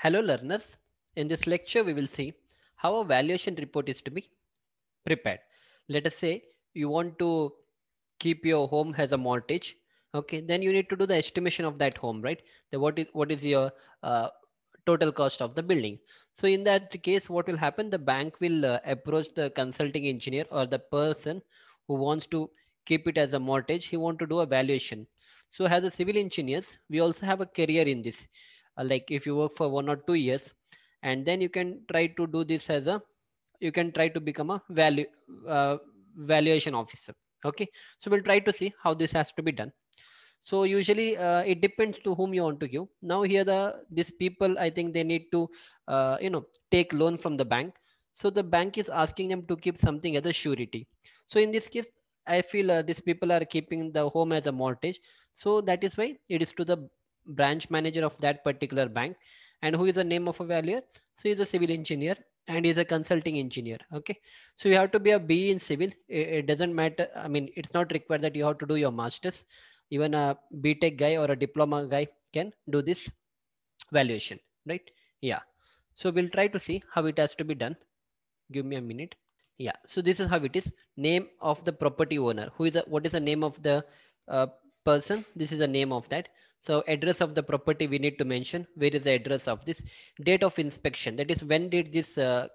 Hello learners. In this lecture, we will see how a valuation report is to be prepared. Let us say you want to keep your home as a mortgage. Okay, then you need to do the estimation of that home, right? The what is what is your uh, total cost of the building? So in that case, what will happen? The bank will uh, approach the consulting engineer or the person who wants to keep it as a mortgage. He want to do a valuation. So as a civil engineers, we also have a career in this uh, like if you work for one or two years and then you can try to do this as a you can try to become a value uh, valuation officer okay so we'll try to see how this has to be done so usually uh, it depends to whom you want to give now here the these people i think they need to uh, you know take loan from the bank so the bank is asking them to keep something as a surety so in this case i feel uh, these people are keeping the home as a mortgage so that is why it is to the branch manager of that particular bank and who is the name of a valuer so he's a civil engineer and he's a consulting engineer okay so you have to be a b in civil it, it doesn't matter i mean it's not required that you have to do your masters even a btech guy or a diploma guy can do this valuation right yeah so we'll try to see how it has to be done give me a minute yeah so this is how it is name of the property owner who is a, what is the name of the uh, person this is the name of that so address of the property we need to mention. Where is the address of this? Date of inspection. That is when did this uh,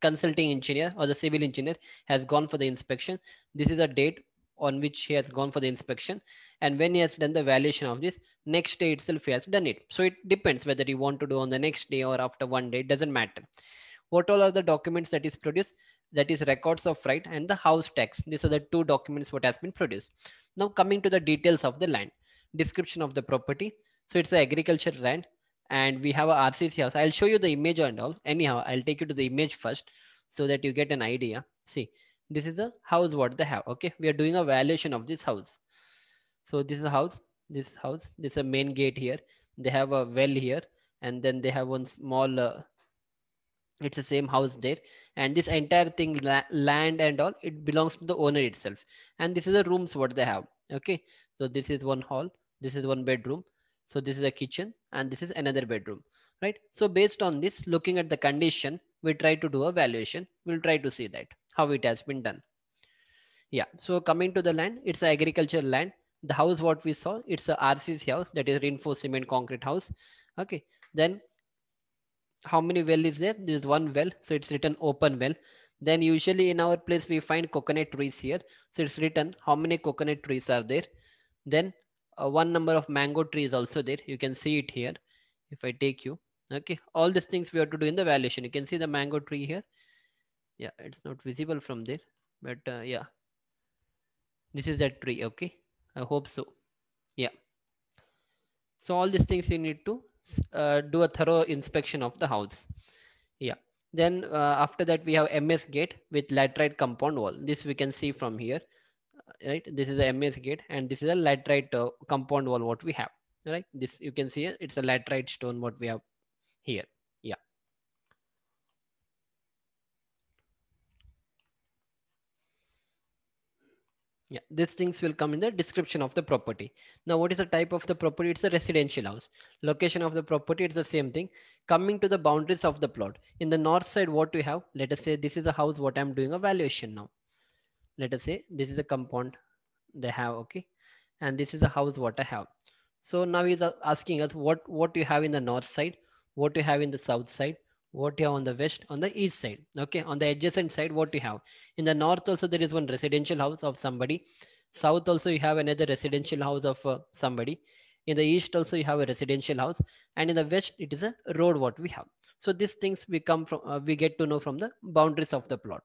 consulting engineer or the civil engineer has gone for the inspection. This is a date on which he has gone for the inspection and when he has done the valuation of this next day itself he has done it so it depends whether you want to do on the next day or after one day it doesn't matter what all are the documents that is produced that is records of right and the house tax these are the two documents what has been produced now coming to the details of the land description of the property. So it's an agriculture land and we have a RCC house. I'll show you the image and all. Anyhow, I'll take you to the image first so that you get an idea. See, this is a house what they have. Okay, we are doing a valuation of this house. So this is a house, this house, this is a main gate here. They have a well here and then they have one small, uh, it's the same house there. And this entire thing, la land and all, it belongs to the owner itself. And this is the rooms what they have. Okay, so this is one hall this is one bedroom so this is a kitchen and this is another bedroom right so based on this looking at the condition we try to do a valuation we'll try to see that how it has been done yeah so coming to the land it's agriculture land the house what we saw it's a rcc house that is reinforced cement concrete house okay then how many well is there This is one well so it's written open well then usually in our place we find coconut trees here so it's written how many coconut trees are there then uh, one number of mango tree is also there. You can see it here. If I take you, okay, all these things we have to do in the valuation. You can see the mango tree here. Yeah, it's not visible from there, but uh, yeah, this is that tree. Okay, I hope so. Yeah. So all these things you need to uh, do a thorough inspection of the house. Yeah. Then uh, after that, we have MS gate with laterite compound wall. This we can see from here right this is the ms gate and this is a laterite uh, compound wall what we have right this you can see it's a laterite stone what we have here yeah yeah these things will come in the description of the property now what is the type of the property it's a residential house location of the property it's the same thing coming to the boundaries of the plot in the north side what we have let us say this is a house what i'm doing a valuation now let us say this is a compound they have okay and this is the house what i have so now he's asking us what what you have in the north side what you have in the south side what you have on the west on the east side okay on the adjacent side what you have in the north also there is one residential house of somebody south also you have another residential house of uh, somebody in the east also you have a residential house and in the west it is a road what we have so these things we come from uh, we get to know from the boundaries of the plot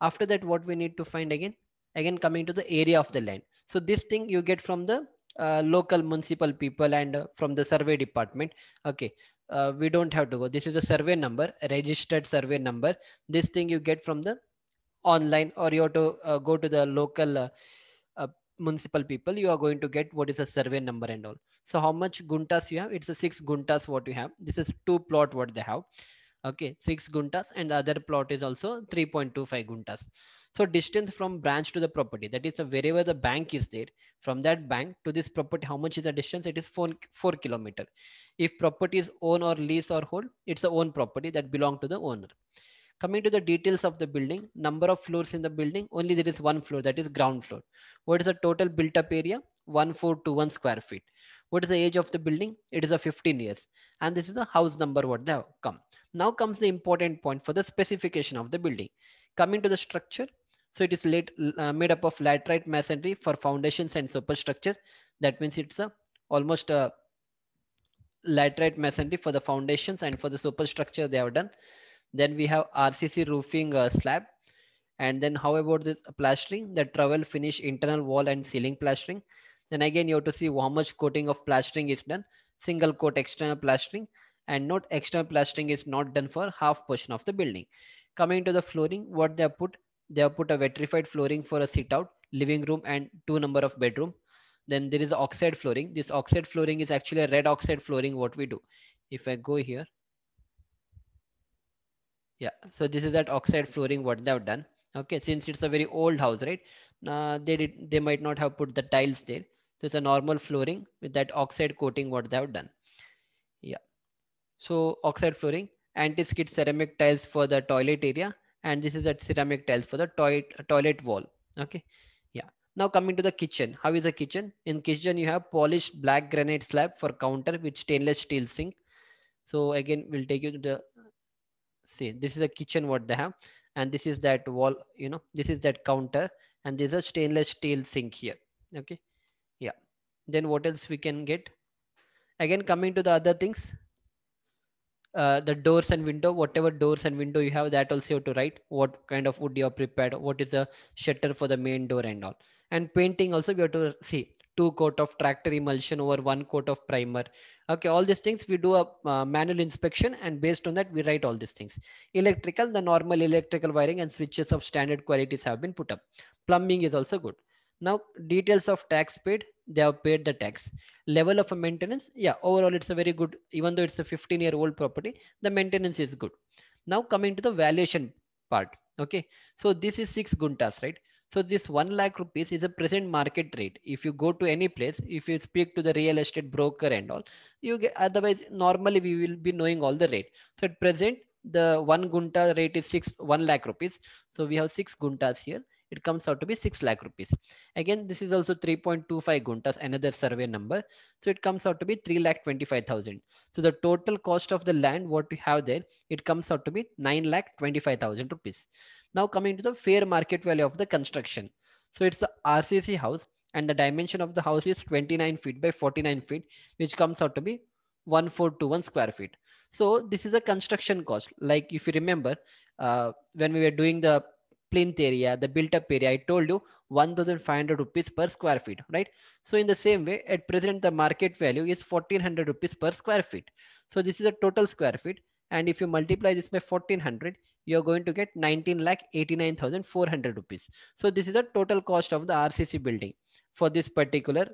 after that what we need to find again again coming to the area of the land so this thing you get from the uh, local municipal people and uh, from the survey department okay uh, we don't have to go this is a survey number registered survey number this thing you get from the online or you have to uh, go to the local uh, uh, municipal people you are going to get what is a survey number and all so how much guntas you have it's a six guntas what you have this is two plot what they have okay 6 guntas and the other plot is also 3.25 guntas so distance from branch to the property that is wherever the bank is there from that bank to this property how much is the distance it is 4 4 kilometer if property is own or lease or hold it's the own property that belong to the owner coming to the details of the building number of floors in the building only there is one floor that is ground floor what is the total built up area 1421 square feet what is the age of the building it is a 15 years and this is the house number what they have come now comes the important point for the specification of the building. Coming to the structure, so it is laid, uh, made up of laterite masonry for foundations and superstructure. That means it's a almost a laterite masonry for the foundations and for the superstructure they have done. Then we have RCC roofing uh, slab. And then how about this plastering, the travel finish internal wall and ceiling plastering. Then again, you have to see how much coating of plastering is done. Single coat external plastering and not external plastering is not done for half portion of the building. Coming to the flooring, what they have put, they have put a vitrified flooring for a sit out, living room and two number of bedroom. Then there is oxide flooring. This oxide flooring is actually a red oxide flooring what we do. If I go here, yeah, so this is that oxide flooring what they have done. Okay, since it's a very old house, right? Uh, they did, they might not have put the tiles there. So it's a normal flooring with that oxide coating what they have done. Yeah. So oxide flooring, anti-skid ceramic tiles for the toilet area. And this is a ceramic tiles for the toilet, toilet wall. Okay. Yeah. Now coming to the kitchen. How is the kitchen? In kitchen, you have polished black granite slab for counter with stainless steel sink. So again, we'll take you to the, see, this is the kitchen what they have. And this is that wall, you know, this is that counter. And there's a stainless steel sink here. Okay. Yeah. Then what else we can get? Again, coming to the other things, uh, the doors and window whatever doors and window you have that also you have to write what kind of wood you are prepared what is the shutter for the main door and all and painting also we have to see two coat of tractor emulsion over one coat of primer okay all these things we do a uh, manual inspection and based on that we write all these things electrical the normal electrical wiring and switches of standard qualities have been put up plumbing is also good now details of tax paid they have paid the tax level of a maintenance yeah overall it's a very good even though it's a 15 year old property the maintenance is good now coming to the valuation part okay so this is 6 guntas right so this 1 lakh rupees is a present market rate. If you go to any place, if you speak to the real estate broker and all, you get otherwise normally we will be knowing all the rate. So at present, the 1 gunta rate is 6 1 lakh rupees. So we have 6 guntas here it comes out to be 6 lakh rupees. Again, this is also 3.25 guntas, another survey number. So it comes out to be 3 lakh 25,000. So the total cost of the land, what we have there, it comes out to be 9 lakh 25,000 rupees. Now coming to the fair market value of the construction. So it's the RCC house and the dimension of the house is 29 feet by 49 feet, which comes out to be 1421 square feet. So this is a construction cost. Like if you remember, uh, when we were doing the plinth area, the built up area, I told you 1500 rupees per square feet, right? So in the same way, at present, the market value is 1400 rupees per square feet. So this is a total square feet. And if you multiply this by 1400, you're going to get 19 lakh 89,400 rupees. So this is the total cost of the RCC building for this particular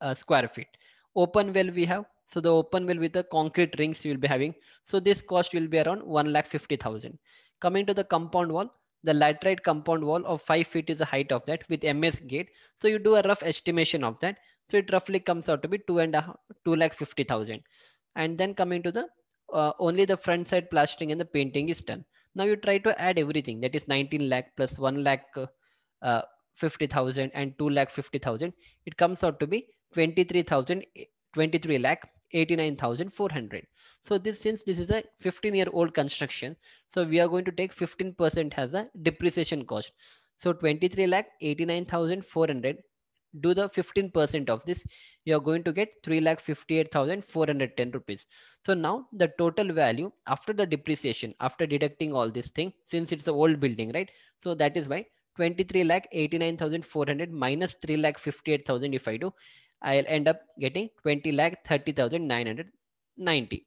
uh, square feet. Open well we have so the open well with the concrete rings you will be having. So this cost will be around 1,50,000. Coming to the compound wall the laterite compound wall of 5 feet is the height of that with MS gate. So you do a rough estimation of that. So it roughly comes out to be two and a, two lakh fifty thousand. And then coming to the uh, only the front side plastering and the painting is done. Now you try to add everything that is 19 lakh plus 1 lakh uh, uh, 50,000 and 2 lakh 50,000. It comes out to be 23,000, eh, 23 lakh 89,400. So this since this is a 15 year old construction, so we are going to take 15% as a depreciation cost. So 23 lakh 89,400 do the 15% of this, you are going to get 3 lakh 58,410 rupees. So now the total value after the depreciation, after deducting all this thing, since it's an old building, right? So that is why 23 lakh 89,400 minus 3 lakh 58,000 if I do, I'll end up getting 20 lakh 30,990.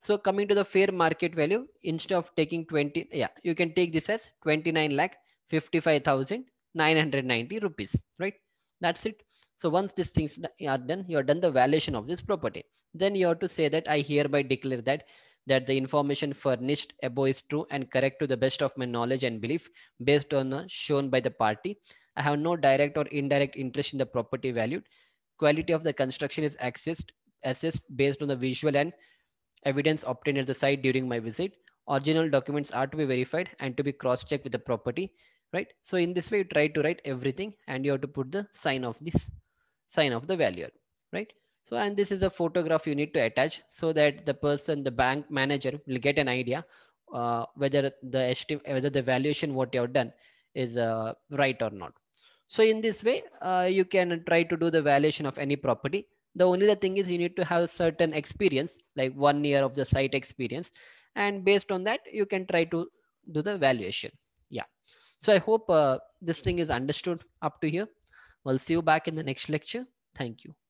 So coming to the fair market value, instead of taking 20, yeah, you can take this as 29 lakh 55,990 rupees, right? That's it. So once these things are done, you are done the valuation of this property. Then you have to say that I hereby declare that that the information furnished above is true and correct to the best of my knowledge and belief based on the shown by the party. I have no direct or indirect interest in the property valued Quality of the construction is assessed based on the visual and evidence obtained at the site during my visit. Original documents are to be verified and to be cross-checked with the property, right? So in this way, you try to write everything and you have to put the sign of this, sign of the valuer, right? So, and this is a photograph you need to attach so that the person, the bank manager will get an idea uh, whether the whether the valuation what you have done is uh, right or not. So in this way, uh, you can try to do the valuation of any property. The only the thing is you need to have certain experience, like one year of the site experience. And based on that, you can try to do the valuation. Yeah. So I hope uh, this thing is understood up to here. We'll see you back in the next lecture. Thank you.